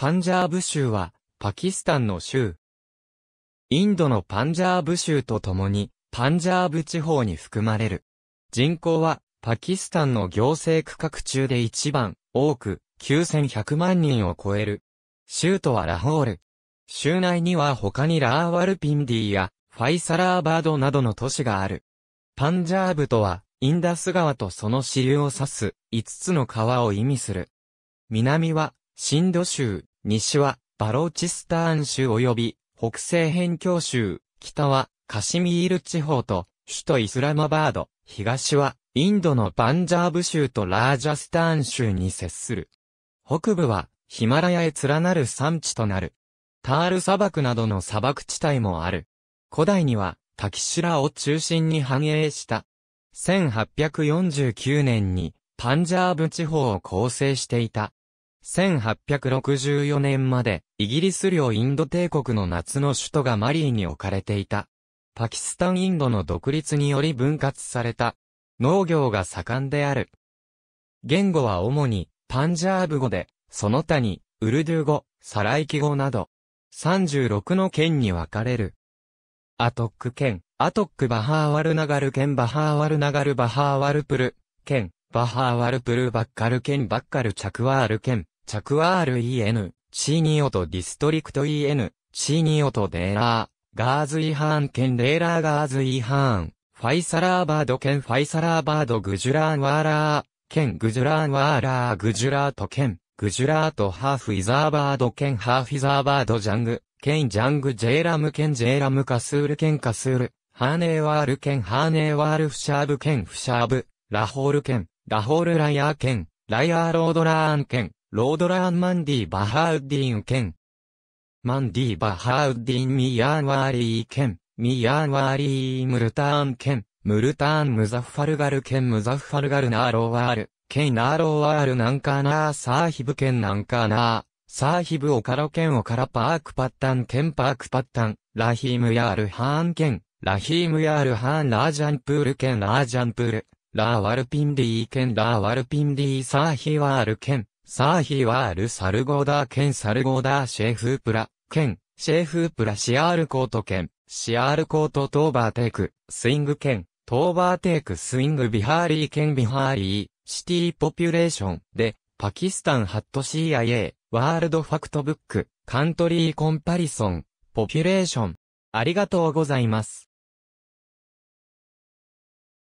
パンジャーブ州は、パキスタンの州。インドのパンジャーブ州とともに、パンジャーブ地方に含まれる。人口は、パキスタンの行政区画中で一番多く、9100万人を超える。州都はラホール。州内には他にラーワルピンディや、ファイサラーバードなどの都市がある。パンジャーブとは、インダス川とその支流を指す、5つの川を意味する。南は、シンド州、西はバローチスターン州及び北西辺境州、北はカシミール地方と首都イスラマバード、東はインドのバンジャーブ州とラージャスターン州に接する。北部はヒマラヤへ連なる山地となる。タール砂漠などの砂漠地帯もある。古代にはタキシラを中心に繁栄した。1849年にパンジャーブ地方を構成していた。1864年まで、イギリス領インド帝国の夏の首都がマリーに置かれていた。パキスタンインドの独立により分割された。農業が盛んである。言語は主に、パンジャーブ語で、その他に、ウルドゥー語、サライキ語など、36の県に分かれる。アトック県、アトックバハーワルナガル県バハーワルナガルバハーワルプル、県、バハーワルプルバッカルケンバッカルチャクワールケン、チャクワール EN、シーニオトディストリクト EN、シーニオトデーラー、ガーズイハーンケンデーラーガーズイハーン、ファイサラーバードケンファイサラーバードグジュラーンワーラー、ケングジュラーンワーラーグジュラートケン、グジュラートハーフイザーバードンハーフイザーバードジャング、ケンジャングジェーラムケンジェーラムカスールケンカスール、ハーネーワールケンハーネーワールフシャーブケンフシャーブ、ラホールケン、ラホールラヤー県、ライアーロードラーン県、ロードラーンマンディーバハウディン県。マンディーバハウディンミヤンワーリー県、ミヤンワーリームルターン県、ムルターンムザファルガル県ムザファルガルナーロワール、県ナーロワールなんかなーサーヒブ県なんかなー。サーヒブオカロ県オカラパークパッタン県パークパッタン、ラヒームヤールハーン県、ラヒームヤールハーンラージャンプール県ラージャンプール。ラーワルピンディー県ラーワルピンディーサーヒワール県、サーヒワールサルゴーダー県サルゴーダーシェフープラ県、シェフープラシアールコート県、シアールコートトーバーテイク、スイング県、トーバーテイクスイングビハーリー県ビハーリー、シティポピュレーションで、パキスタンハット CIA、ワールドファクトブック、カントリーコンパリソン、ポピュレーション。ありがとうございます。